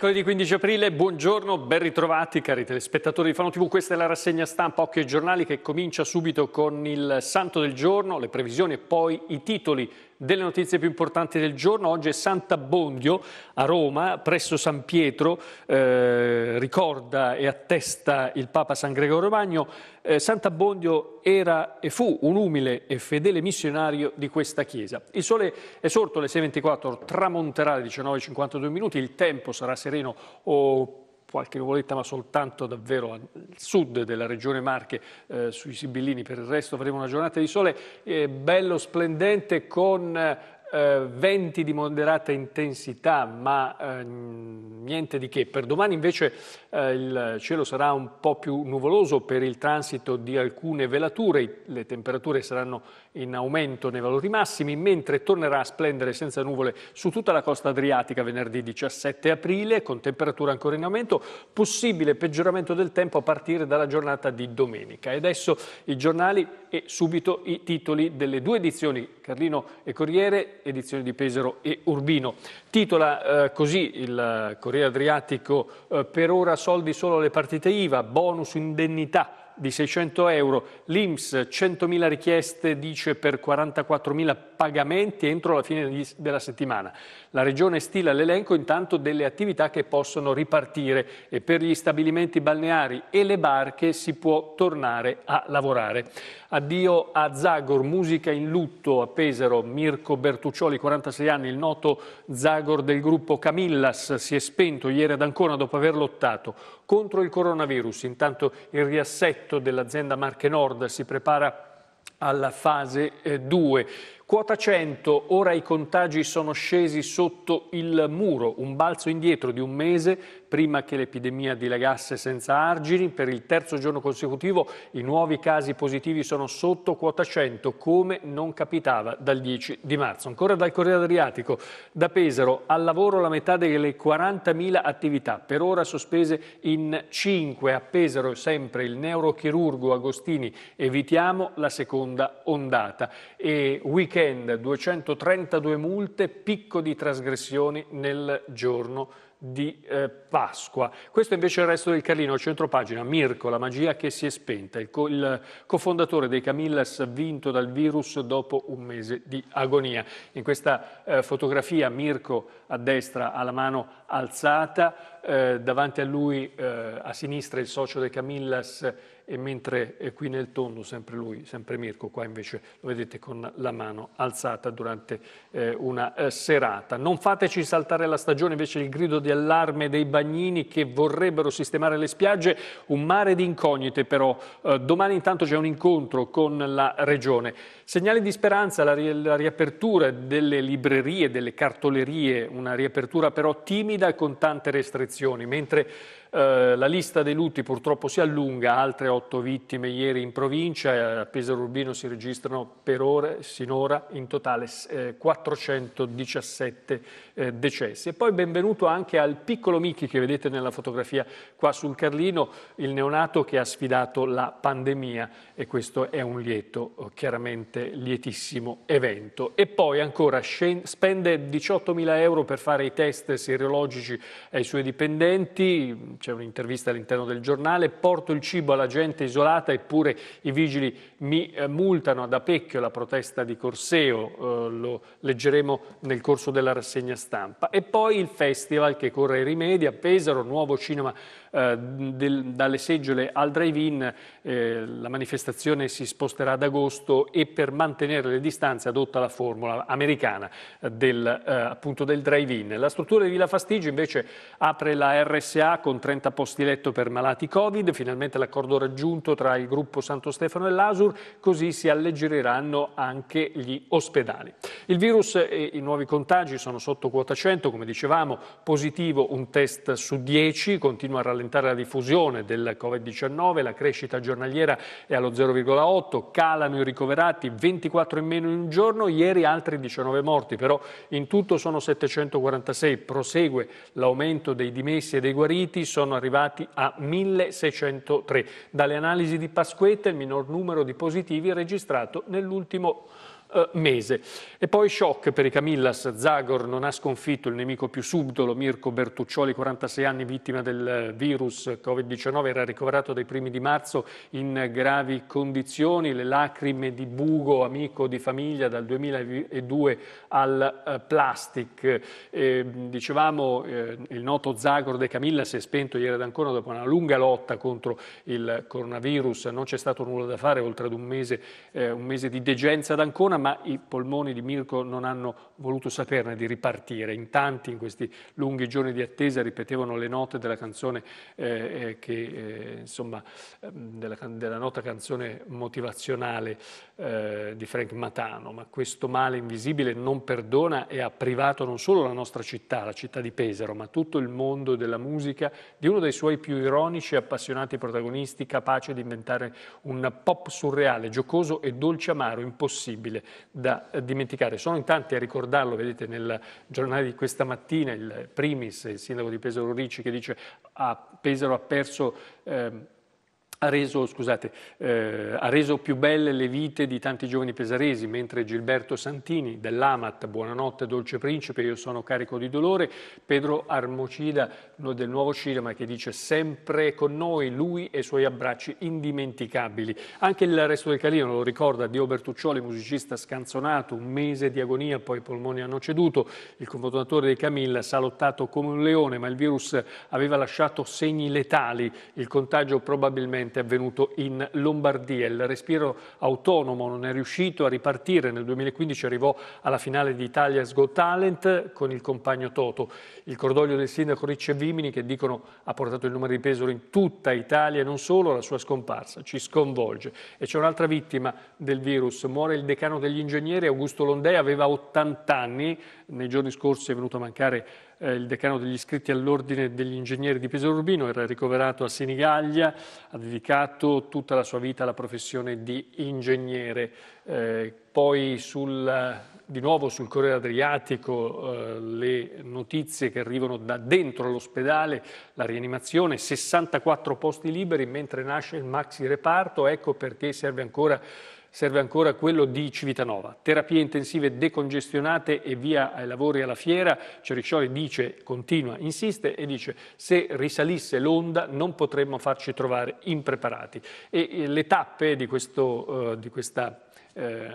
Mercoledì 15 aprile, buongiorno, ben ritrovati cari telespettatori di Fano TV, questa è la rassegna stampa Occhio ai giornali che comincia subito con il santo del giorno, le previsioni e poi i titoli delle notizie più importanti del giorno. Oggi è Sant'Abbondio a Roma, presso San Pietro, eh, ricorda e attesta il Papa San Gregorio Magno. Eh, Sant'Abbondio era e fu un umile e fedele missionario di questa chiesa. Il sole è sorto alle 6.24, tramonterà alle 19.52 minuti, il tempo sarà sereno o qualche nuvoletta ma soltanto davvero al sud della regione Marche eh, sui Sibillini, per il resto avremo una giornata di sole eh, bello splendente con eh, eh, venti di moderata intensità, ma eh, niente di che. Per domani invece eh, il cielo sarà un po' più nuvoloso per il transito di alcune velature, le temperature saranno in aumento nei valori massimi, mentre tornerà a splendere senza nuvole su tutta la costa adriatica venerdì 17 aprile, con temperature ancora in aumento, possibile peggioramento del tempo a partire dalla giornata di domenica. E adesso i giornali e subito i titoli delle due edizioni, Carlino e Corriere, edizione di Pesaro e Urbino. Titola eh, così il Corriere Adriatico eh, per ora soldi solo alle partite IVA, bonus indennità di 600 euro, l'Inps 100.000 richieste dice per 44.000 pagamenti entro la fine della settimana. La Regione stila l'elenco intanto delle attività che possono ripartire e per gli stabilimenti balneari e le barche si può tornare a lavorare. Addio a Zagor, musica in lutto a Pesaro. Mirko Bertuccioli, 46 anni, il noto Zagor del gruppo Camillas, si è spento ieri ad Ancona dopo aver lottato contro il coronavirus. Intanto il riassetto dell'azienda Marche Nord si prepara alla fase 2. Eh, Quota 100, ora i contagi sono scesi sotto il muro, un balzo indietro di un mese prima che l'epidemia dilagasse senza argini. Per il terzo giorno consecutivo i nuovi casi positivi sono sotto quota 100, come non capitava dal 10 di marzo. Ancora dal Corriere Adriatico, da Pesaro, al lavoro la metà delle 40.000 attività, per ora sospese in 5. A Pesaro sempre il neurochirurgo Agostini, evitiamo la seconda ondata. E weekend weekend 232 multe, picco di trasgressioni nel giorno di eh, Pasqua. Questo invece è il resto del Carlino, al centro pagina, Mirko, la magia che si è spenta, il, co il cofondatore dei Camillas vinto dal virus dopo un mese di agonia. In questa eh, fotografia Mirko a destra ha la mano alzata, eh, davanti a lui eh, a sinistra il socio dei Camillas e mentre è qui nel tondo sempre lui, sempre Mirko, qua invece lo vedete con la mano alzata durante eh, una eh, serata. Non fateci saltare la stagione invece il grido di allarme dei bagnini che vorrebbero sistemare le spiagge, un mare di incognite però. Eh, domani intanto c'è un incontro con la Regione. Segnali di speranza la, ri la riapertura delle librerie, delle cartolerie, una riapertura però timida con tante restrizioni, mentre eh, la lista dei lutti purtroppo si allunga, altre otto vittime ieri in provincia, eh, a Pesaro Urbino si registrano per ore, sinora in totale eh, 417 eh, decessi. E poi benvenuto anche al piccolo Micchi che vedete nella fotografia qua sul Carlino, il neonato che ha sfidato la pandemia e questo è un lieto, eh, chiaramente lietissimo evento. E poi ancora spende 18.000 euro per fare i test serologici ai suoi dipendenti, c'è un'intervista all'interno del giornale, porto il cibo alla gente isolata eppure i vigili mi eh, multano ad Apecchio la protesta di Corseo, eh, lo leggeremo nel corso della rassegna stampa. E poi il festival che corre ai rimedi a Pesaro, nuovo cinema eh, del, dalle seggiole al drive-in, eh, la manifestazione si sposterà ad agosto e per mantenere le distanze adotta la formula americana del, eh, appunto del drive-in. La struttura di Villa Fastigio invece apre la RSA con 30 posti letto per malati Covid, finalmente l'accordo raggiunto tra il gruppo Santo Stefano e l'Asur, così si alleggeriranno anche gli ospedali. Il virus e i nuovi contagi sono sotto quota 100, come dicevamo, positivo un test su 10, continua a rallentare aumentare la diffusione del Covid-19, la crescita giornaliera è allo 0,8, calano i ricoverati, 24 in meno in un giorno, ieri altri 19 morti, però in tutto sono 746, prosegue l'aumento dei dimessi e dei guariti, sono arrivati a 1603. Dalle analisi di Pasquetta il minor numero di positivi registrato nell'ultimo anno eh, mese. E poi shock per i Camillas, Zagor non ha sconfitto il nemico più subdolo, Mirko Bertuccioli, 46 anni, vittima del eh, virus Covid-19, era ricoverato dai primi di marzo in gravi condizioni, le lacrime di Bugo, amico di famiglia dal 2002 al eh, Plastic. Eh, dicevamo, il noto Zagor de Camillas è spento ieri ad Ancona dopo una lunga lotta contro il coronavirus, non c'è stato nulla da fare oltre ad un mese, un mese di degenza ad Ancona, ma i polmoni di Mirko non hanno voluto saperne di ripartire. In tanti, in questi lunghi giorni di attesa, ripetevano le note della canzone, eh, eh che, eh, insomma, ehm, della, della, nota canzone motivazionale eh, di Frank Matano, ma questo male invisibile non perdona e ha privato non solo la nostra città, la città di Pesaro, ma tutto il mondo della musica di uno dei suoi più ironici e appassionati protagonisti, capace di inventare un pop surreale, giocoso e dolce amaro impossibile, da dimenticare. Sono in tanti a ricordarlo, vedete nel giornale di questa mattina il primis, il sindaco di Pesaro Ricci, che dice che ah, Pesaro ha perso... Eh, ha reso, scusate, eh, ha reso, più belle le vite di tanti giovani pesaresi, mentre Gilberto Santini dell'Amat, Buonanotte Dolce Principe, Io sono carico di dolore, Pedro Armocida del Nuovo Cinema che dice sempre con noi lui e i suoi abbracci indimenticabili. Anche il resto del Calino lo ricorda, Dio Bertuccioli, musicista scanzonato, un mese di agonia, poi i polmoni hanno ceduto, il confondatore dei Camilla s'ha lottato come un leone, ma il virus aveva lasciato segni letali, il contagio probabilmente recente avvenuto in Lombardia. Il respiro autonomo non è riuscito a ripartire. Nel 2015 arrivò alla finale di Italia's Got Talent con il compagno Toto. Il cordoglio del sindaco Ricce Vimini che dicono ha portato il numero di Pesaro in tutta Italia e non solo, la sua scomparsa ci sconvolge. E c'è un'altra vittima del virus. Muore il decano degli ingegneri Augusto Londei, aveva 80 anni. Nei giorni scorsi è venuto a mancare eh, il decano degli iscritti all'ordine degli ingegneri di Pesaro Urbino, era ricoverato a Senigallia, ha dedicato tutta la sua vita alla professione di ingegnere. Eh, poi sul, di nuovo sul Corriere Adriatico eh, le notizie che arrivano da dentro l'ospedale, la rianimazione, 64 posti liberi mentre nasce il maxi reparto, ecco perché serve ancora serve ancora quello di Civitanova. Terapie intensive decongestionate e via ai lavori alla fiera. Cericcioli dice, continua, insiste e dice se risalisse l'onda non potremmo farci trovare impreparati. E le tappe di, questo, uh, di questa eh,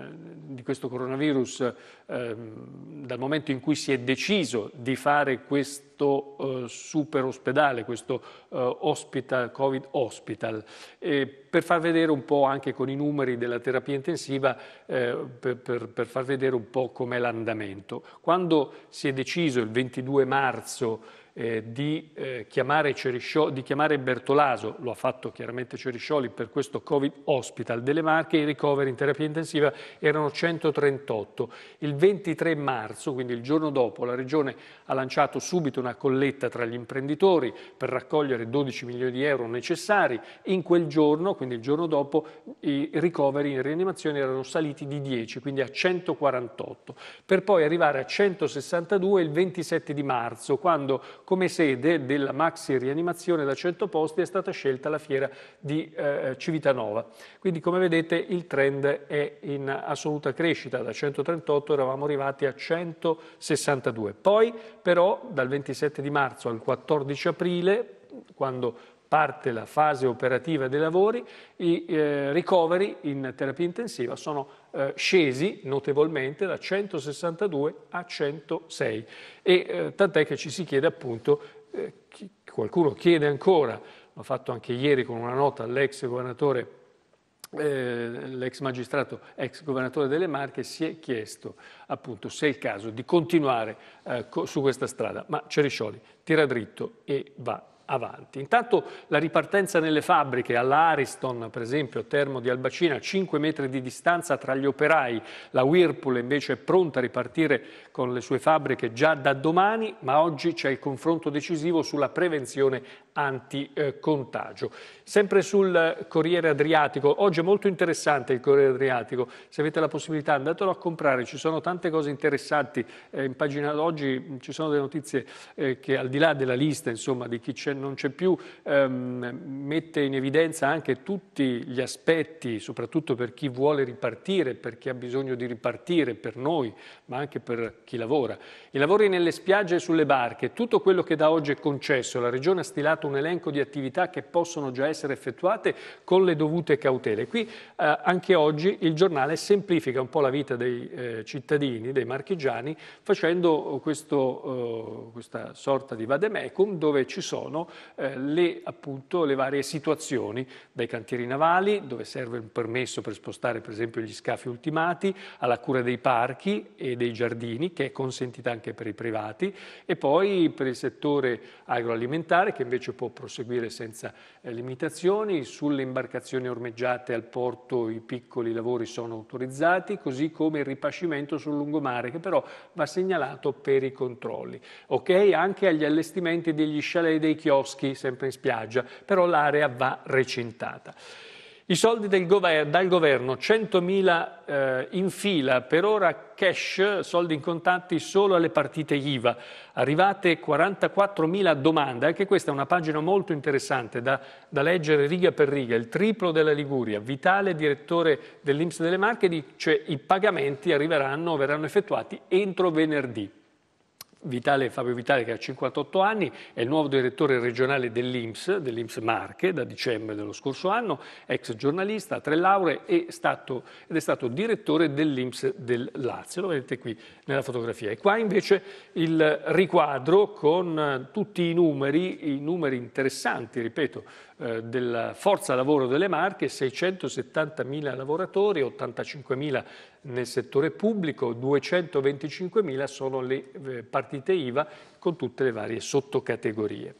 di questo coronavirus eh, dal momento in cui si è deciso di fare questo eh, super ospedale, questo hospital, Covid Hospital, per far vedere un po' anche con i numeri della terapia intensiva, per, far vedere un po' com'è l'andamento. Quando si è deciso il 22 marzo eh, di, eh, chiamare di, chiamare Bertolaso, lo ha fatto chiaramente Ceriscioli per questo Covid Hospital delle Marche, i ricoveri in terapia intensiva erano 138. Il 23 marzo, quindi il giorno dopo, la Regione ha lanciato subito una colletta tra gli imprenditori per raccogliere 12 milioni di euro necessari. In quel giorno, quindi il giorno dopo, i ricoveri in rianimazione erano saliti di 10, quindi a 148, per poi arrivare a 162 il 27 di marzo, quando come sede della maxi rianimazione da 100 posti è stata scelta la fiera di eh, Civitanova. Quindi come vedete il trend è in assoluta crescita, da 138 eravamo arrivati a 162. Poi però dal 27 di marzo al 14 aprile, quando parte la fase operativa dei lavori, i eh, ricoveri in terapia intensiva sono eh, scesi notevolmente da 162 a 106 e eh, tant'è che ci si chiede appunto, eh, chi, qualcuno chiede ancora, l'ho fatto anche ieri con una nota all'ex governatore eh, l'ex magistrato, ex governatore delle Marche, si è chiesto appunto se è il caso di continuare eh, co- su questa strada, ma Ceriscioli tira dritto e va avanti. Intanto la ripartenza nelle fabbriche, alla Ariston per esempio, a Termo di Albacina, 5 metri di distanza tra gli operai, la Whirlpool invece è pronta a ripartire con le sue fabbriche già da domani, ma oggi c'è il confronto decisivo sulla prevenzione anticontagio. Sempre sul Corriere Adriatico, oggi è molto interessante il Corriere Adriatico, se avete la possibilità andatelo a comprare, ci sono tante cose interessanti, eh, in pagina oggi mm, ci sono delle notizie eh, che al di là della lista insomma, di chi non c'è più, ehm, mette in evidenza anche tutti gli aspetti, soprattutto per chi vuole ripartire, per chi ha bisogno di ripartire, per noi, ma anche per chi lavora. I lavori nelle spiagge e sulle barche, tutto quello che da oggi è concesso, la Regione ha stilato tracciato un elenco di attività che possono già essere effettuate con le dovute cautele. Qui eh, anche oggi il giornale semplifica un po' la vita dei eh, cittadini, dei marchigiani, facendo questo, eh, questa sorta di vademecum dove ci sono eh, le, appunto, le varie situazioni, dai cantieri navali, dove serve un permesso per spostare per esempio gli scafi ultimati, alla cura dei parchi e dei giardini, che è consentita anche per i privati, e poi per il settore agroalimentare, che invece può proseguire senza eh, limitazioni, sulle imbarcazioni ormeggiate al porto i piccoli lavori sono autorizzati, così come il ripascimento sul lungomare che però va segnalato per i controlli. Ok anche agli allestimenti degli chalet e dei chioschi sempre in spiaggia, però l'area va recintata. I soldi gover- dal governo, 100.000 eh, in fila, per ora cash, soldi in contanti solo alle partite IVA. Arrivate 44.000 domande, anche questa è una pagina molto interessante da, da leggere riga per riga, il triplo della Liguria. Vitale, direttore dell'Inps delle Marche, dice cioè, i pagamenti arriveranno, verranno effettuati entro venerdì. Vitale, Fabio Vitale che ha 58 anni, è il nuovo direttore regionale dell'Inps, dell'Inps Marche da dicembre dello scorso anno, ex giornalista, ha tre lauree è stato, ed è stato direttore dell'Inps del Lazio, lo vedete qui nella fotografia. E qua invece il riquadro con tutti i numeri, i numeri interessanti, ripeto, eh, della forza lavoro delle Marche, 670.000 lavoratori, 85.000 nel settore pubblico, 225.000 sono le eh, partite IVA con tutte le varie sottocategorie.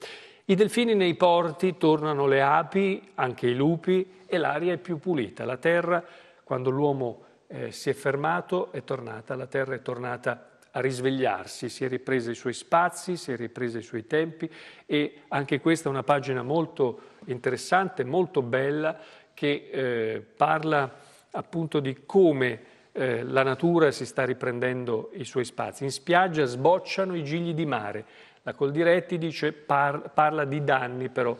I delfini nei porti, tornano le api, anche i lupi e l'aria è più pulita. La terra, quando l'uomo eh, si è fermato, è tornata, la terra è tornata a risvegliarsi, si è ripresa i suoi spazi, si è ripresa i suoi tempi e anche questa è una pagina molto interessante, molto bella, che eh, parla appunto di come eh, la natura si sta riprendendo i suoi spazi. In spiaggia sbocciano i gigli di mare. La Coldiretti dice, par, parla di danni però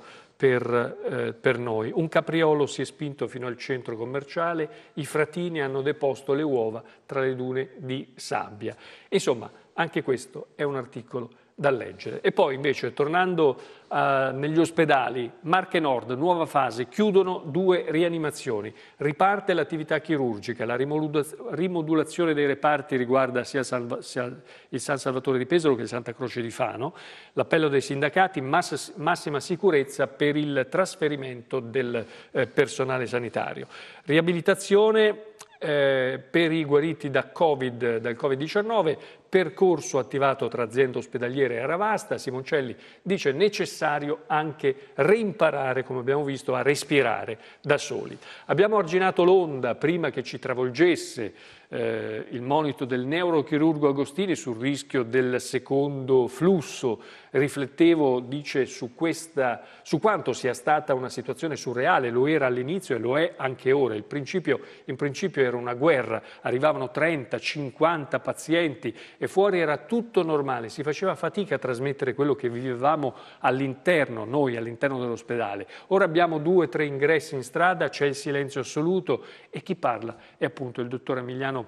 per, eh, per, noi. Un capriolo si è spinto fino al centro commerciale, i fratini hanno deposto le uova tra le dune di sabbia. Insomma, anche questo è un articolo da leggere. E poi invece, tornando eh, negli ospedali, Marche Nord, nuova fase, chiudono due rianimazioni, riparte l'attività chirurgica, la rimodulazione dei reparti riguarda sia, Salva, sia, il San Salvatore di Pesaro che il Santa Croce di Fano, l'appello dei sindacati, massa, massima sicurezza per il trasferimento del eh, personale sanitario. Riabilitazione eh, per i guariti da COVID, dal Covid-19, percorso attivato tra azienda ospedaliere e Aravasta, Simoncelli dice necessario anche reimparare, come abbiamo visto, a respirare da soli. Abbiamo arginato l'onda prima che ci travolgesse eh, il monito del neurochirurgo Agostini sul rischio del secondo flusso. Riflettevo, dice, su, questa, su quanto sia stata una situazione surreale, lo era all'inizio e lo è anche ora. Principio, in principio era una guerra, arrivavano 30, 50 pazienti e fuori era tutto normale, si faceva fatica a trasmettere quello che vivevamo all'interno, noi all'interno dell'ospedale. Ora abbiamo due, tre ingressi in strada, c'è il silenzio assoluto e chi parla è appunto il dottor Emiliano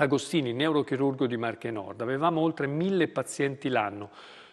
Agostini, neurochirurgo di Marche Nord. Avevamo oltre mille pazienti l'anno.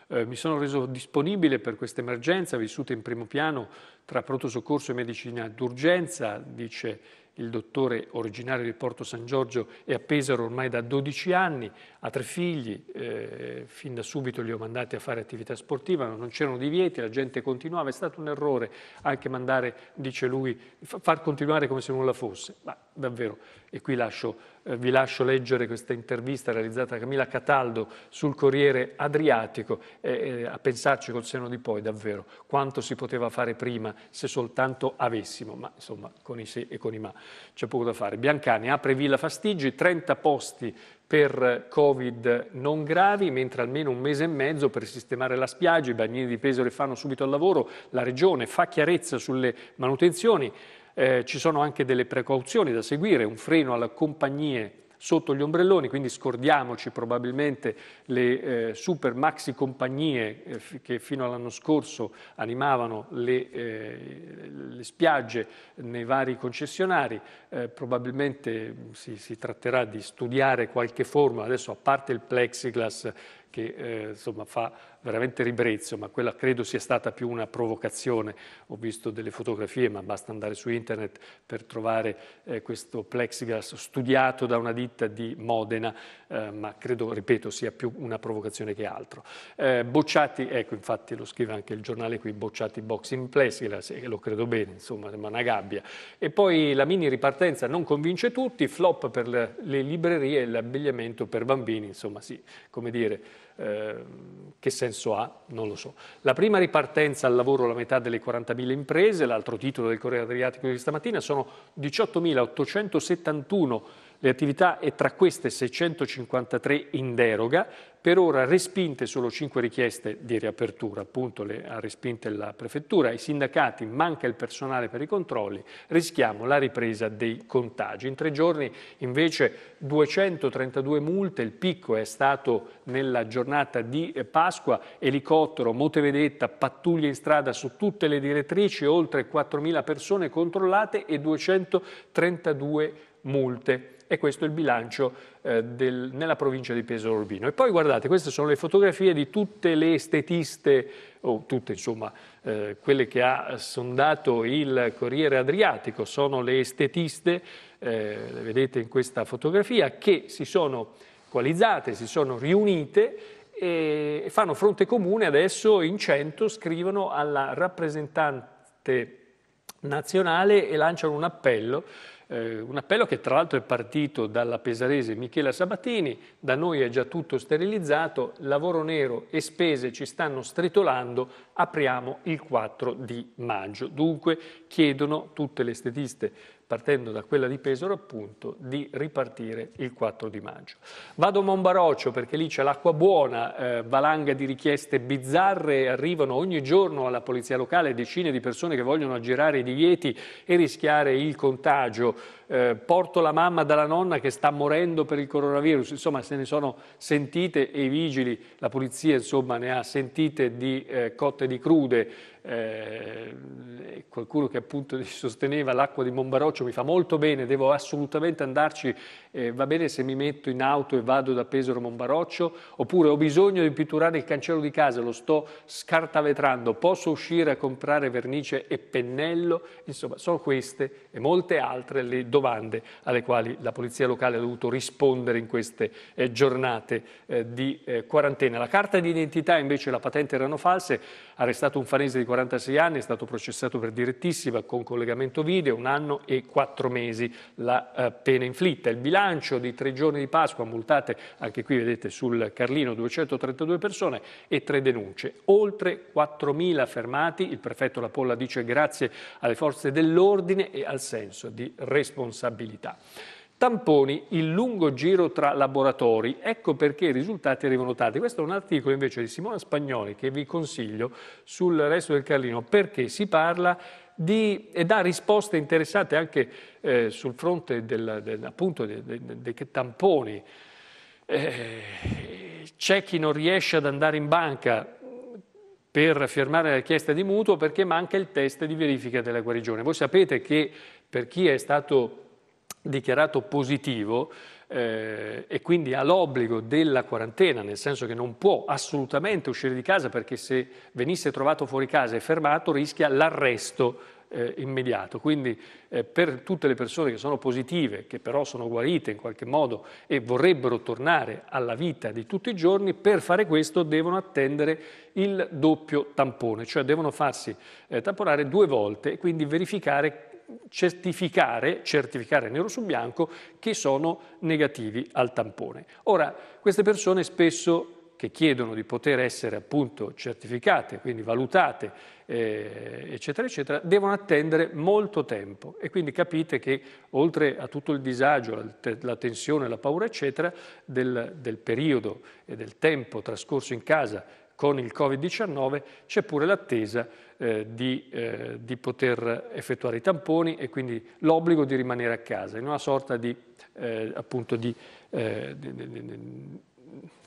Eh, mi sono reso disponibile per questa emergenza vissuta in primo piano tra pronto soccorso e medicina d'urgenza, dice il dottore originario di Porto San Giorgio è a Pesaro ormai da 12 anni, ha tre figli, eh, fin da subito li ho mandati a fare attività sportiva, non c'erano divieti, la gente continuava, è stato un errore anche mandare, dice lui, far continuare come se nulla fosse. Ma davvero, e qui lascio, eh, vi lascio leggere questa intervista realizzata da Camilla Cataldo sul Corriere Adriatico, eh, eh, a pensarci col seno di poi davvero, quanto si poteva fare prima se soltanto avessimo, ma insomma con i se e con i ma c'è poco da fare. Biancani apre Villa Fastigi, 30 posti per Covid non gravi, mentre almeno un mese e mezzo per sistemare la spiaggia, i bagnini di Pesole fanno subito al lavoro, la Regione fa chiarezza sulle manutenzioni, eh, ci sono anche delle precauzioni da seguire, un freno alle compagnie sotto gli ombrelloni, quindi scordiamoci probabilmente le eh, super maxi compagnie eh, che fino all'anno scorso animavano le, eh, le spiagge nei vari concessionari, eh, probabilmente mm, si, si tratterà di studiare qualche forma, adesso a parte il plexiglass che eh, insomma, fa veramente ribrezzo, ma quella credo sia stata più una provocazione. Ho visto delle fotografie, ma basta andare su internet per trovare eh, questo plexiglass studiato da una ditta di Modena, eh, ma credo, ripeto, sia più una provocazione che altro. Eh, bocciati, ecco infatti lo scrive anche il giornale qui, bocciati boxing plexiglass, e lo credo bene, insomma, ma una gabbia. E poi la mini ripartenza non convince tutti, flop per le librerie e l'abbigliamento per bambini, insomma sì, come dire Ehm, che senso ha? Non lo so. La prima ripartenza al lavoro la metà delle 40.000 imprese, l'altro titolo del Corriere Adriatico di stamattina, sono 18.871 le attività e tra queste 653 in deroga, per ora respinte solo 5 richieste di riapertura, appunto le ha respinte la Prefettura, i sindacati manca il personale per i controlli, rischiamo la ripresa dei contagi. In tre giorni invece 232 multe, il picco è stato nella giornata di Pasqua, elicottero, motevedetta, pattuglie in strada su tutte le direttrici, oltre 4.000 persone controllate e 232 multe e questo è il bilancio eh, del, nella provincia di Pesaro Urbino. E poi guardate, queste sono le fotografie di tutte le estetiste, o tutte insomma, eh, quelle che ha sondato il Corriere Adriatico, sono le estetiste, eh, le vedete in questa fotografia, che si sono coalizzate, si sono riunite e fanno fronte comune adesso in 100 scrivono alla rappresentante nazionale e lanciano un appello eh, un appello che tra l'altro è partito dalla pesarese Michela Sabatini, da noi è già tutto sterilizzato, lavoro nero e spese ci stanno stritolando, apriamo il 4 di maggio. Dunque chiedono tutte le estetiste partendo da quella di Pesaro appunto, di ripartire il 4 di maggio. Vado a Monbaroccio perché lì c'è l'acqua buona, eh, valanga di richieste bizzarre, arrivano ogni giorno alla polizia locale decine di persone che vogliono aggirare i divieti e rischiare il contagio eh, porto la mamma dalla nonna che sta morendo per il coronavirus, insomma se ne sono sentite e i vigili, la polizia insomma ne ha sentite di eh, cotte di crude, eh, qualcuno che appunto sosteneva l'acqua di Monbaroccio mi fa molto bene, devo assolutamente andarci, eh, va bene se mi metto in auto e vado da Pesaro Monbaroccio, oppure ho bisogno di pitturare il cancello di casa, lo sto scartavetrando, posso uscire a comprare vernice e pennello, insomma sono queste e molte altre le domande domande alle quali la Polizia Locale ha dovuto rispondere in queste eh, giornate eh, di eh, quarantena. La carta di identità invece e la patente erano false, arrestato un fanese di 46 anni, è stato processato per direttissima con collegamento video, un anno e quattro mesi la eh, pena inflitta. Il bilancio di tre giorni di Pasqua, multate anche qui vedete sul Carlino 232 persone e tre denunce. Oltre 4.000 fermati, il prefetto La Polla dice grazie alle forze dell'ordine e al senso di responsabilità responsabilità. Tamponi il lungo giro tra laboratori, ecco perché i risultati arrivano tardi. Questo è un articolo invece di Simona Spagnoli che vi consiglio sul resto del Carlino perché si parla di, e dà risposte interessate anche eh, sul fronte del, del, appunto dei, dei, dei tamponi. Eh, c'è chi non riesce ad andare in banca per firmare la richiesta di mutuo perché manca il test di verifica della guarigione. Voi sapete che per chi è stato dichiarato positivo eh, e quindi ha l'obbligo della quarantena, nel senso che non può assolutamente uscire di casa perché se venisse trovato fuori casa e fermato rischia l'arresto eh, immediato. Quindi eh, per tutte le persone che sono positive, che però sono guarite in qualche modo e vorrebbero tornare alla vita di tutti i giorni, per fare questo devono attendere il doppio tampone, cioè devono farsi eh, tamponare due volte e quindi verificare certificare, certificare nero su bianco, che sono negativi al tampone. Ora, queste persone spesso che chiedono di poter essere appunto certificate, quindi valutate, eh, eccetera, eccetera, devono attendere molto tempo e quindi capite che oltre a tutto il disagio, la tensione, la paura, eccetera, del, del periodo e del tempo trascorso in casa con il Covid-19 c'è pure l'attesa eh, di, eh, di, poter effettuare i tamponi e quindi l'obbligo di rimanere a casa, in una sorta di, eh, appunto di, eh, di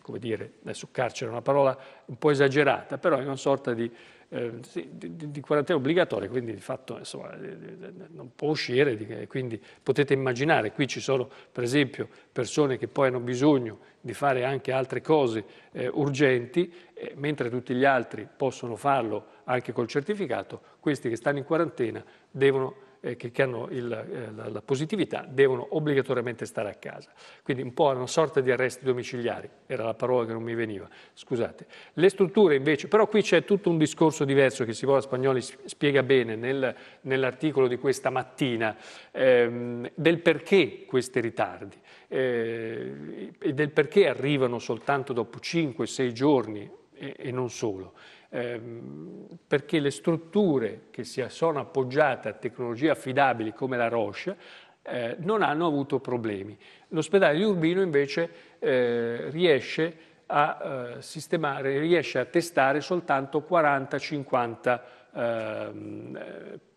come dire, adesso carcere è una parola un po' esagerata, però in una sorta di eh, di, di, quarantena obbligatoria, quindi di fatto insomma, eh, eh, eh, non può uscire, quindi potete immaginare, qui ci sono per esempio persone che poi hanno bisogno di fare anche altre cose eh, urgenti, eh, mentre tutti gli altri possono farlo anche col certificato, questi che stanno in quarantena devono eh, che, che, hanno il, eh, la, la, positività devono obbligatoriamente stare a casa. Quindi un po' una sorta di arresti domiciliari, era la parola che non mi veniva, scusate. Le strutture invece, però qui c'è tutto un discorso diverso che Sivola Spagnoli spiega bene nel, nell'articolo di questa mattina, ehm, del perché questi ritardi eh, e del perché arrivano soltanto dopo 5-6 giorni e, e non solo. Ehm, perché le strutture che si sono appoggiate a tecnologie affidabili come la Roche eh, non hanno avuto problemi. L'ospedale di Urbino invece eh, riesce a eh, sistemare, riesce a testare soltanto 40-50 ehm,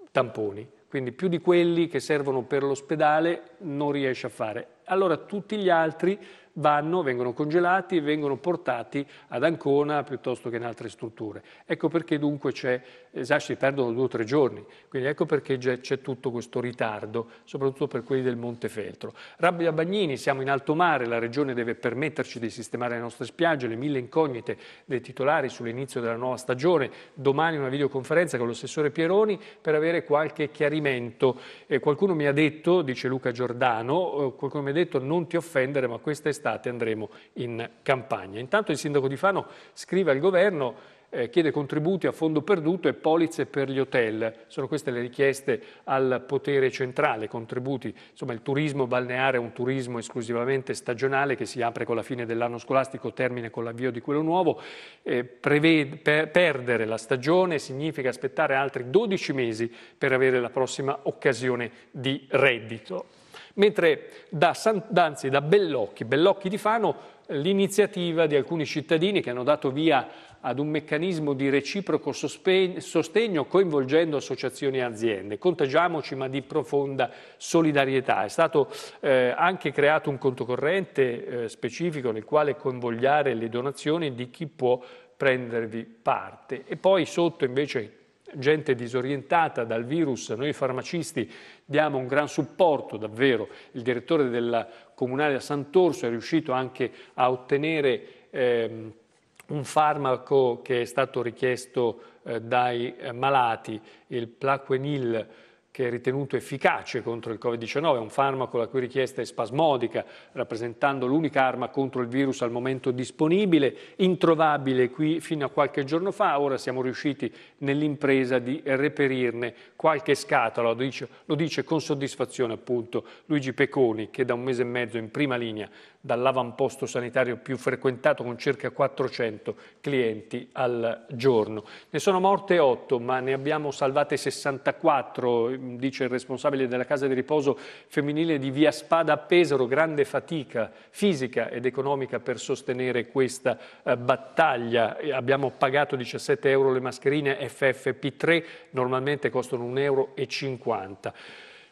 tamponi, quindi più di quelli che servono per l'ospedale non riesce a fare. Allora tutti gli altri vanno, vengono congelati e vengono portati ad Ancona piuttosto che in altre strutture. Ecco perché dunque c'è esatto, perdono due o tre giorni, quindi ecco perché c'è tutto questo ritardo, soprattutto per quelli del Montefeltro. Rabbia Bagnini, siamo in alto mare, la regione deve permetterci di sistemare le nostre spiagge, le mille incognite dei titolari sull'inizio della nuova stagione, domani una videoconferenza con l'assessore Pieroni per avere qualche chiarimento. Eh, qualcuno mi ha detto, dice Luca Giordano, eh, qualcuno mi ha detto non ti offendere ma questa estate andremo in campagna. Intanto il sindaco di Fano scrive al governo eh, chiede contributi a fondo perduto e polizze per gli hotel. Sono queste le richieste al potere centrale, contributi. Insomma, il turismo balneare è un turismo esclusivamente stagionale che si apre con la fine dell'anno scolastico, termine con l'avvio di quello nuovo. Eh, prevede, per, perdere la stagione significa aspettare altri 12 mesi per avere la prossima occasione di reddito. Mentre da, anzi, da Bellocchi, Bellocchi di Fano, l'iniziativa di alcuni cittadini che hanno dato via ad un meccanismo di reciproco sostegno coinvolgendo associazioni e aziende. Contagiamoci ma di profonda solidarietà. È stato eh, anche creato un conto corrente eh, specifico nel quale convogliare le donazioni di chi può prendervi parte. E poi sotto invece gente disorientata dal virus, noi farmacisti diamo un gran supporto davvero, il direttore della comunale a Sant'Orso è riuscito anche a ottenere ehm, un farmaco che è stato richiesto eh, dai eh, malati, il plaquenil, che è ritenuto efficace contro il Covid-19, è un farmaco la cui richiesta è spasmodica, rappresentando l'unica arma contro il virus al momento disponibile, introvabile qui fino a qualche giorno fa, ora siamo riusciti nell'impresa di reperirne qualche scatola, lo dice, lo dice con soddisfazione appunto Luigi Peconi che da un mese e mezzo in prima linea dall'avamposto sanitario più frequentato con circa 400 clienti al giorno. Ne sono morte 8 ma ne abbiamo salvate 64, dice il responsabile della casa di riposo femminile di Via Spada a Pesaro, grande fatica fisica ed economica per sostenere questa eh, battaglia. Abbiamo pagato 17 euro le mascherine FFP3, normalmente costano 1,50 euro.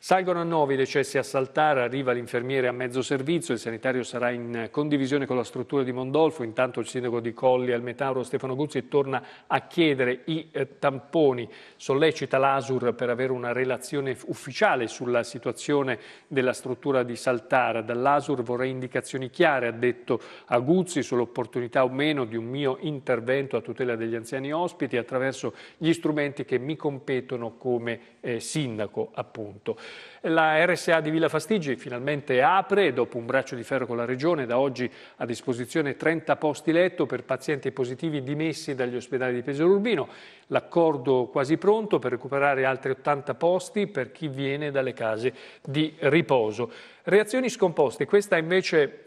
Salgono a 9 i decessi a Saltara, arriva l'infermiere a mezzo servizio, il sanitario sarà in condivisione con la struttura di Mondolfo, intanto il sindaco di Colli al Metauro Stefano Guzzi torna a chiedere i eh, tamponi, sollecita l'Asur per avere una relazione ufficiale sulla situazione della struttura di Saltara. Dall'Asur vorrei indicazioni chiare, ha detto a Guzzi, sull'opportunità o meno di un mio intervento a tutela degli anziani ospiti attraverso gli strumenti che mi competono come eh, sindaco appunto. La RSA di Villa Fastigi finalmente apre, dopo un braccio di ferro con la Regione, da oggi a disposizione 30 posti letto per pazienti positivi dimessi dagli ospedali di Pesaro Urbino. L'accordo quasi pronto per recuperare altri 80 posti per chi viene dalle case di riposo. Reazioni scomposte, questa invece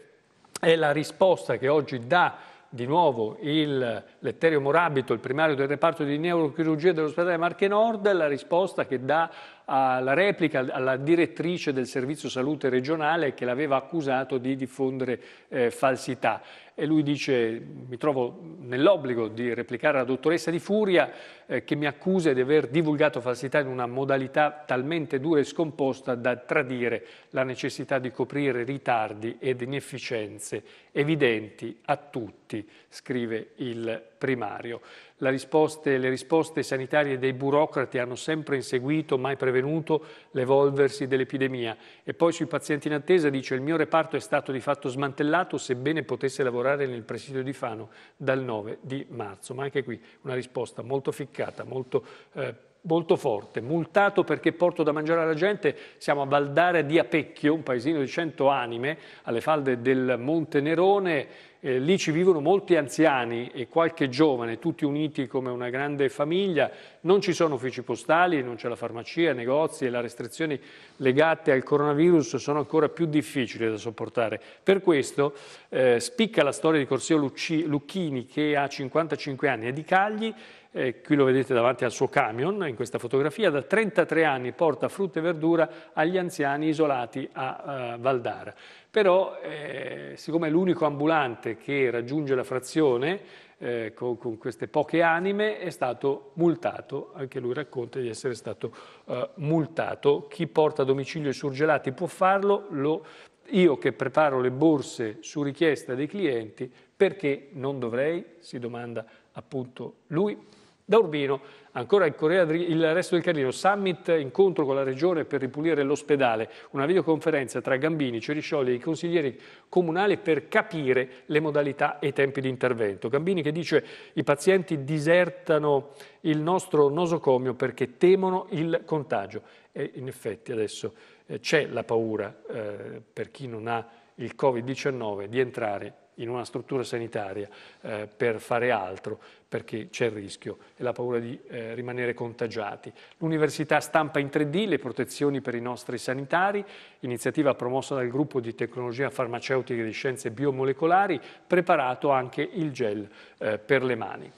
è la risposta che oggi dà di nuovo il Letterio Morabito, il primario del reparto di neurochirurgia dell'ospedale Marche Nord, la risposta che dà alla replica alla direttrice del servizio salute regionale che l'aveva accusato di diffondere eh, falsità. E lui dice mi trovo nell'obbligo di replicare alla dottoressa Di Furia eh, che mi accusa di aver divulgato falsità in una modalità talmente dura e scomposta da tradire la necessità di coprire ritardi ed inefficienze evidenti a tutti, scrive il primario risposte, le risposte sanitarie dei burocrati hanno sempre inseguito, mai prevenuto, l'evolversi dell'epidemia. E poi sui pazienti in attesa dice il mio reparto è stato di fatto smantellato sebbene potesse lavorare nel presidio di Fano dal 9 di marzo. Ma anche qui una risposta molto ficcata, molto... Eh, molto forte, multato perché porto da mangiare alla gente, siamo a Valdare di Apecchio, un paesino di cento anime, alle falde del Monte Nerone, eh, lì ci vivono molti anziani e qualche giovane, tutti uniti come una grande famiglia. Non ci sono uffici postali, non c'è la farmacia, i negozi e le restrizioni legate al coronavirus sono ancora più difficili da sopportare. Per questo eh, spicca la storia di Corseo Lucchini che ha 55 anni, è di Cagli eh, qui lo vedete davanti al suo camion in questa fotografia, da 33 anni porta frutta e verdura agli anziani isolati a eh, Valdara. Però eh, siccome è l'unico ambulante che raggiunge la frazione eh, con, con, queste poche anime è stato multato, anche lui racconta di essere stato eh, multato. Chi porta a domicilio i surgelati può farlo, lo, io che preparo le borse su richiesta dei clienti, perché non dovrei? Si domanda appunto lui. Da Urbino, ancora in Corea il resto del Carlino, summit incontro con la regione per ripulire l'ospedale, una videoconferenza tra Gambini, Ceriscioli e i consiglieri comunali per capire le modalità e i tempi di intervento. Gambini che dice i pazienti disertano il nostro nosocomio perché temono il contagio e in effetti adesso eh, c'è la paura eh, per chi non ha il Covid-19 di entrare in una struttura sanitaria eh, per fare altro, perché c'è il rischio e la paura di eh, rimanere contagiati. L'università stampa in 3D le protezioni per i nostri sanitari, iniziativa promossa dal gruppo di tecnologia farmaceutica e di scienze biomolecolari, preparato anche il gel eh, per le mani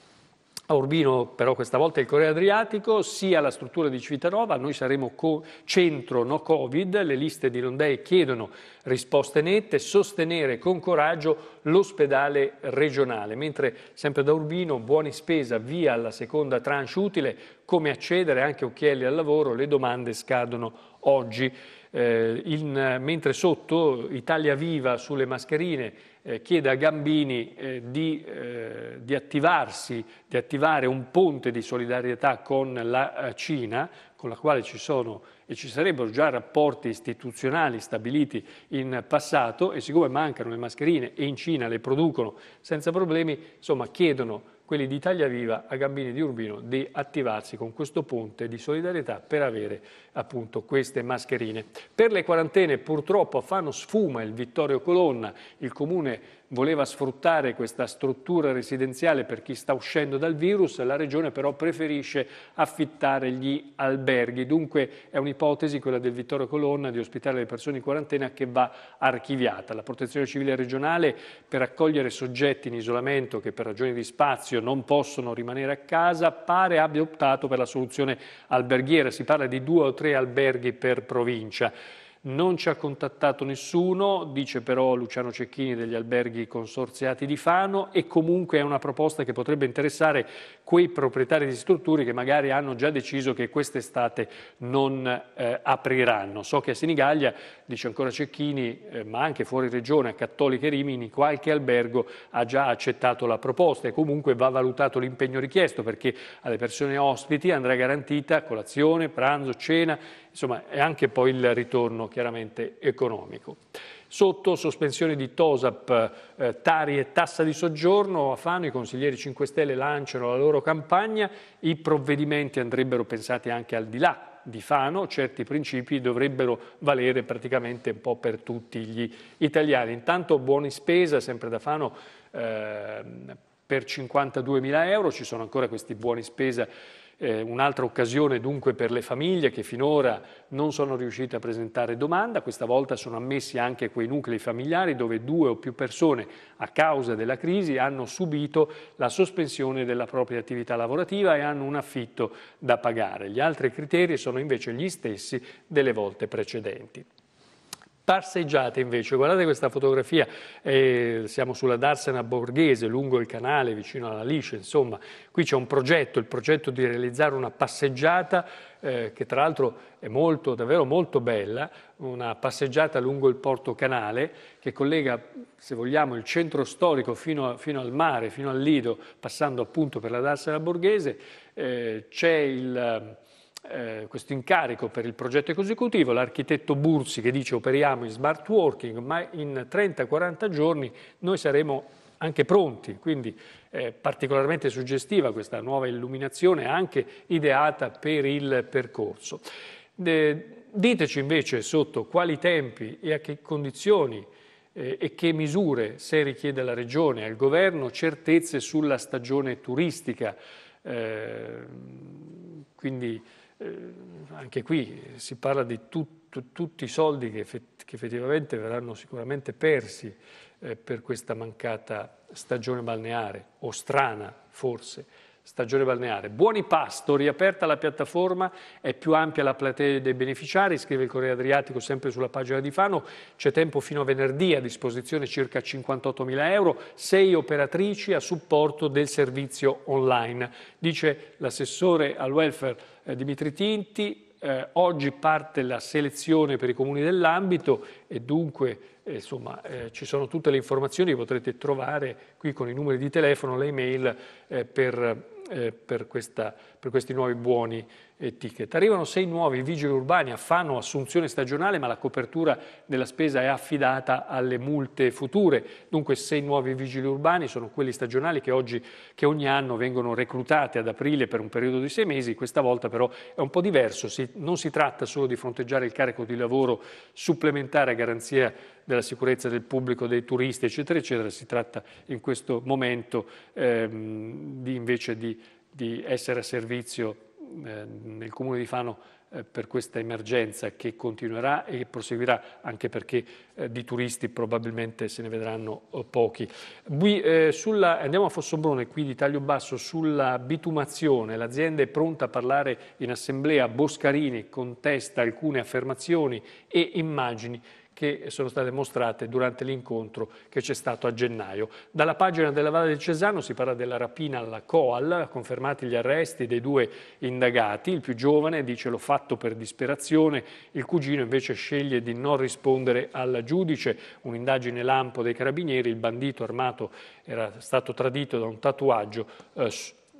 a Urbino però questa volta il Corriere Adriatico, sia la struttura di Civitanova, noi saremo centro no Covid, le liste di Rondei chiedono risposte nette, sostenere con coraggio l'ospedale regionale, mentre sempre da Urbino buoni spesa via alla seconda tranche utile, come accedere anche occhielli al lavoro, le domande scadono oggi. Eh, in, mentre sotto Italia Viva sulle mascherine eh, chiede a Gambini eh, di, eh, di, attivarsi, di attivare un ponte di solidarietà con la eh, Cina, con la quale ci sono e ci sarebbero già rapporti istituzionali stabiliti in passato e siccome mancano le mascherine e in Cina le producono senza problemi, insomma chiedono quelli di Italia Viva a Gambini di Urbino di attivarsi con questo ponte di solidarietà per avere appunto queste mascherine. Per le quarantene purtroppo a Fano sfuma il Vittorio Colonna, il comune voleva sfruttare questa struttura residenziale per chi sta uscendo dal virus, la Regione però preferisce affittare gli alberghi. Dunque è un'ipotesi, quella del Vittorio Colonna, di ospitare le persone in quarantena che va archiviata. La Protezione Civile regionale per accogliere soggetti in isolamento che per ragioni di spazio non possono rimanere a casa pare abbia optato per la soluzione alberghiera. Si parla di due o tre alberghi per provincia non ci ha contattato nessuno, dice però Luciano Cecchini degli alberghi consorziati di Fano e comunque è una proposta che potrebbe interessare quei proprietari di strutture che magari hanno già deciso che quest'estate non eh, apriranno. So che a Sinigaglia, dice ancora Cecchini, eh, ma anche fuori regione, a Cattoliche Rimini, qualche albergo ha già accettato la proposta e comunque va valutato l'impegno richiesto perché alle persone ospiti andrà garantita colazione, pranzo, cena insomma è anche poi il ritorno chiaramente economico. Sotto sospensione di TOSAP, eh, Tari e tassa di soggiorno, a Fano i consiglieri 5 Stelle lanciano la loro campagna, i provvedimenti andrebbero pensati anche al di là di Fano, certi principi dovrebbero valere praticamente un po' per tutti gli italiani. Intanto buoni spesa, sempre da Fano, eh, per 52 mila euro, ci sono ancora questi buoni spesa eh, un'altra occasione dunque per le famiglie che finora non sono riuscite a presentare domanda, questa volta sono ammessi anche quei nuclei familiari dove due o più persone a causa della crisi hanno subito la sospensione della propria attività lavorativa e hanno un affitto da pagare. Gli altri criteri sono invece gli stessi delle volte precedenti. Passeggiate invece, guardate questa fotografia, eh, siamo sulla Darsena Borghese, lungo il canale, vicino alla Lice, insomma, qui c'è un progetto, il progetto di realizzare una passeggiata eh, che tra l'altro è molto, davvero molto bella, una passeggiata lungo il porto canale che collega, se vogliamo, il centro storico fino, a, fino al mare, fino al Lido, passando appunto per la Darsena Borghese, eh, c'è il eh, questo incarico per il progetto esecutivo, l'architetto Bursi che dice operiamo in smart working, ma in 30-40 giorni noi saremo anche pronti, quindi è eh, particolarmente suggestiva questa nuova illuminazione anche ideata per il percorso. De, diteci invece sotto quali tempi e a che condizioni eh, e che misure, se richiede alla Regione e al Governo, certezze sulla stagione turistica. Eh, quindi eh, anche qui eh, si parla di tut, tutti i soldi che, che, effettivamente verranno sicuramente persi eh, per questa mancata stagione balneare, o strana forse stagione balneare. Buoni pasto, riaperta la piattaforma, è più ampia la platea dei beneficiari, scrive il Corriere Adriatico sempre sulla pagina di Fano, c'è tempo fino a venerdì, a disposizione circa 58 mila euro, sei operatrici a supporto del servizio online. Dice l'assessore al welfare eh, Dimitri Tinti, eh, oggi parte la selezione per i comuni dell'ambito e dunque eh, insomma, eh, ci sono tutte le informazioni che potrete trovare qui con i numeri di telefono, le email eh, per, eh, per, questa, per, questi nuovi buoni eh, ticket. Arrivano sei nuovi vigili urbani, a fanno assunzione stagionale, ma la copertura della spesa è affidata alle multe future. Dunque sei nuovi vigili urbani sono quelli stagionali che, oggi, che ogni anno vengono reclutati ad aprile per un periodo di sei mesi, questa volta però è un po' diverso, si, non si tratta solo di fronteggiare il carico di lavoro supplementare a garanzia della sicurezza del pubblico, dei turisti, eccetera, eccetera, si tratta in questo momento ehm, di, invece di, di essere a servizio eh, nel Comune di Fano eh, per questa emergenza che continuerà e proseguirà anche perché eh, di turisti probabilmente se ne vedranno pochi. Qui, sulla, andiamo a Fossombrone, qui di taglio basso, sulla bitumazione. L'azienda è pronta a parlare in assemblea. Boscarini contesta alcune affermazioni e immagini che sono state mostrate durante l'incontro che c'è stato a gennaio. Dalla pagina della Valle del Cesano si parla della rapina alla Coal, confermati gli arresti dei due indagati, il più giovane dice l'ho fatto per disperazione, il cugino invece sceglie di non rispondere al giudice, un'indagine lampo dei carabinieri, il bandito armato era stato tradito da un tatuaggio eh,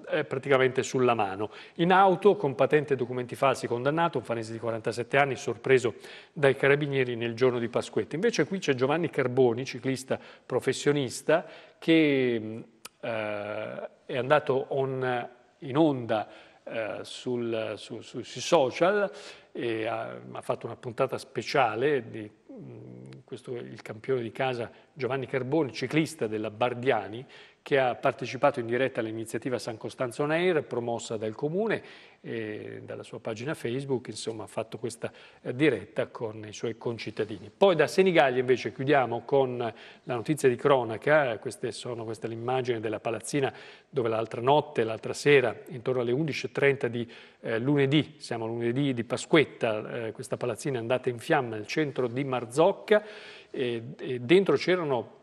eh, praticamente sulla mano. In auto, con patente e documenti falsi, condannato, un fanese di 47 anni, sorpreso dai carabinieri nel giorno di Pasquetta. Invece qui c'è Giovanni Carboni, ciclista professionista, che eh, è andato on, in onda eh, sul, su, su, sui social e ha, ha, fatto una puntata speciale di mh, mm, questo, il campione di casa Giovanni Carboni, ciclista della Bardiani, che ha partecipato in diretta all'iniziativa San Costanzo Nair, promossa dal Comune e dalla sua pagina Facebook, insomma ha fatto questa eh, diretta con i suoi concittadini. Poi da Senigallia invece chiudiamo con la notizia di cronaca, queste sono, questa è l'immagine della palazzina dove l'altra notte, l'altra sera, intorno alle 11.30 di eh, lunedì, siamo a lunedì di Pasquetta, eh, questa palazzina è andata in fiamme nel centro di Marzocca e, e dentro c'erano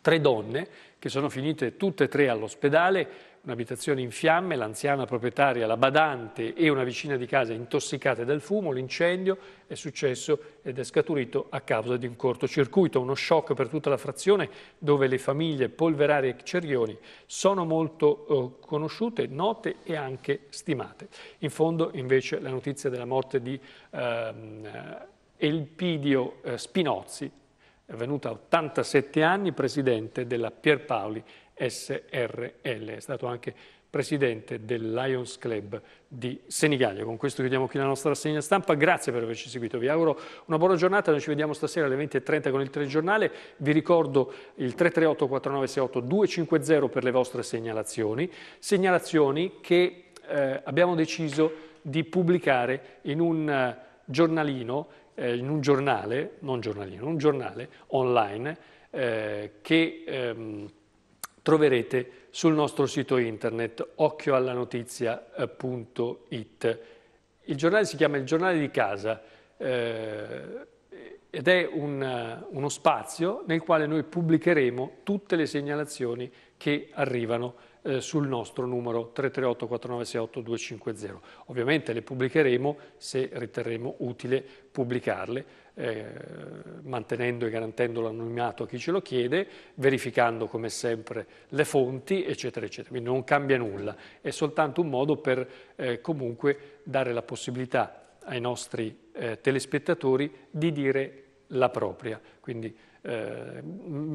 tre donne che sono finite tutte e tre all'ospedale, un'abitazione in fiamme, l'anziana proprietaria, la badante e una vicina di casa intossicate dal fumo, l'incendio è successo ed è scaturito a causa di un cortocircuito, uno shock per tutta la frazione dove le famiglie Polverari e Cerioni sono molto eh, conosciute, note e anche stimate. In fondo invece la notizia della morte di eh, Elpidio eh, Spinozzi è venuto a 87 anni presidente della Pierpaoli SRL, è stato anche presidente del Lions Club di Senigallia. Con questo chiudiamo qui la nostra rassegna stampa, grazie per averci seguito, vi auguro una buona giornata, noi ci vediamo stasera alle 20.30 con il telegiornale, vi ricordo il 338 4968 250 per le vostre segnalazioni, segnalazioni che eh, abbiamo deciso di pubblicare in un uh, giornalino eh, in un giornale, non giornalino, un giornale online eh, che ehm, troverete sul nostro sito internet occhioallanotizia.it. Il giornale si chiama Il giornale di casa eh, ed è un, eh, uno spazio nel quale noi pubblicheremo tutte le segnalazioni che arrivano eh, sul nostro numero 338 4968 250. Ovviamente le pubblicheremo se riterremo utile pubblicarle. Eh, mantenendo e garantendo l'anonimato a chi ce lo chiede, verificando come sempre le fonti, eccetera, eccetera. Quindi non cambia nulla, è soltanto un modo per eh, comunque dare la possibilità ai nostri eh, telespettatori di dire la propria, quindi eh,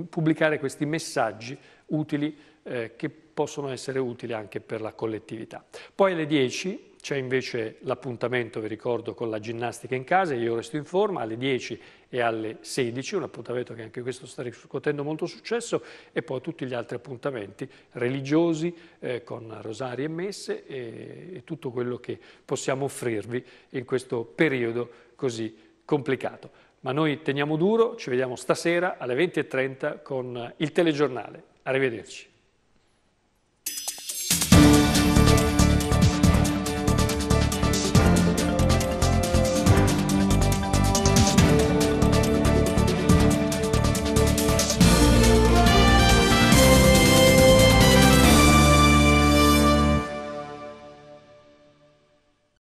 pubblicare questi messaggi utili eh, che possono essere utili anche per la collettività. Poi alle 10 c'è invece l'appuntamento, vi ricordo, con la ginnastica in casa, io resto in forma alle 10 e alle 16, un appuntamento che anche questo sta riscuotendo molto successo, e poi tutti gli altri appuntamenti religiosi eh, con rosari e messe e, e tutto quello che possiamo offrirvi in questo periodo così complicato. Ma noi teniamo duro, ci vediamo stasera alle 20.30 con il telegiornale. Arrivederci.